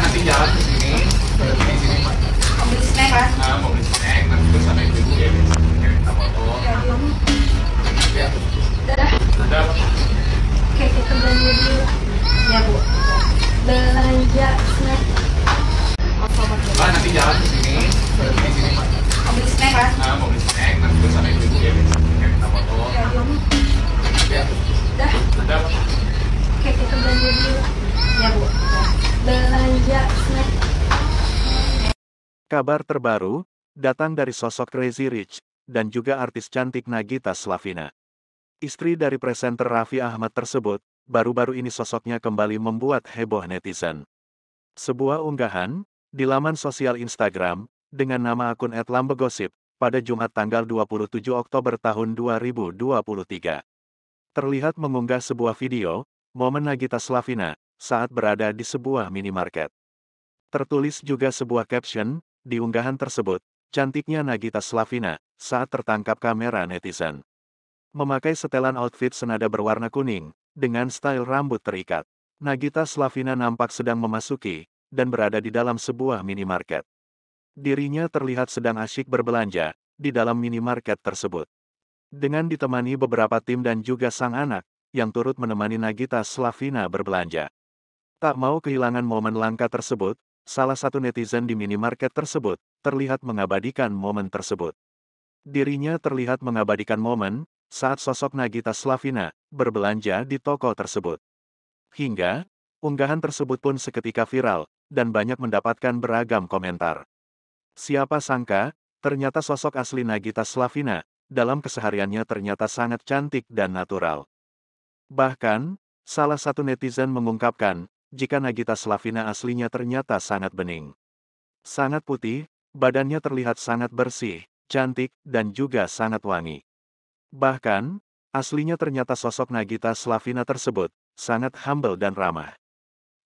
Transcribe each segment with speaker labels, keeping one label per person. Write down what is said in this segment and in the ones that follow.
Speaker 1: nanti jalan ke sini di sini pak mau beli snack kan Nah, mau beli snack nanti bersama ibu ibu ya kita foto ya,
Speaker 2: ya. dadah dadah
Speaker 1: oke kita belanja dulu ya bu belanja snack Pak, nanti jalan ke sini, di sini Pak. Mau beli snack kan? Nah, mau beli snack, nanti bersama ibu ibu ya kita foto. Ya, ya. dadah. Dadah. Oke, kita belanja dulu. Ya, Bu.
Speaker 2: Kabar terbaru datang dari sosok Crazy Rich dan juga artis cantik Nagita Slavina. Istri dari presenter Raffi Ahmad tersebut, baru-baru ini sosoknya kembali membuat heboh netizen. Sebuah unggahan di laman sosial Instagram dengan nama akun @lambegosip pada Jumat tanggal 27 Oktober tahun 2023. Terlihat mengunggah sebuah video, momen Nagita Slavina, saat berada di sebuah minimarket. Tertulis juga sebuah caption di unggahan tersebut, cantiknya Nagita Slavina saat tertangkap kamera netizen. Memakai setelan outfit senada berwarna kuning, dengan style rambut terikat, Nagita Slavina nampak sedang memasuki dan berada di dalam sebuah minimarket. Dirinya terlihat sedang asyik berbelanja di dalam minimarket tersebut. Dengan ditemani beberapa tim dan juga sang anak, yang turut menemani Nagita Slavina berbelanja. Tak mau kehilangan momen langka tersebut, salah satu netizen di minimarket tersebut terlihat mengabadikan momen tersebut. Dirinya terlihat mengabadikan momen saat sosok Nagita Slavina berbelanja di toko tersebut. Hingga, unggahan tersebut pun seketika viral, dan banyak mendapatkan beragam komentar. Siapa sangka, ternyata sosok asli Nagita Slavina, dalam kesehariannya ternyata sangat cantik dan natural. Bahkan, salah satu netizen mengungkapkan, jika Nagita Slavina aslinya ternyata sangat bening. Sangat putih, badannya terlihat sangat bersih, cantik, dan juga sangat wangi. Bahkan, aslinya ternyata sosok Nagita Slavina tersebut, sangat humble dan ramah.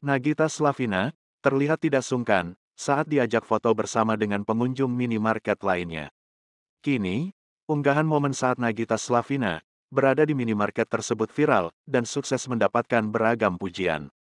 Speaker 2: Nagita Slavina, terlihat tidak sungkan, saat diajak foto bersama dengan pengunjung minimarket lainnya. Kini, unggahan momen saat Nagita Slavina berada di minimarket tersebut viral dan sukses mendapatkan beragam pujian.